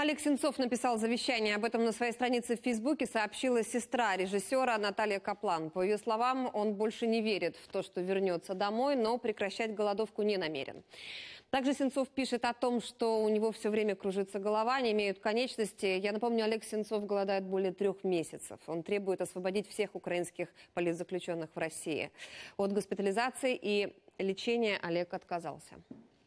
Олег Сенцов написал завещание. Об этом на своей странице в Фейсбуке сообщила сестра режиссера Наталья Каплан. По ее словам, он больше не верит в то, что вернется домой, но прекращать голодовку не намерен. Также Сенцов пишет о том, что у него все время кружится голова, не имеют конечности. Я напомню, Олег Сенцов голодает более трех месяцев. Он требует освободить всех украинских политзаключенных в России. От госпитализации и лечения Олег отказался.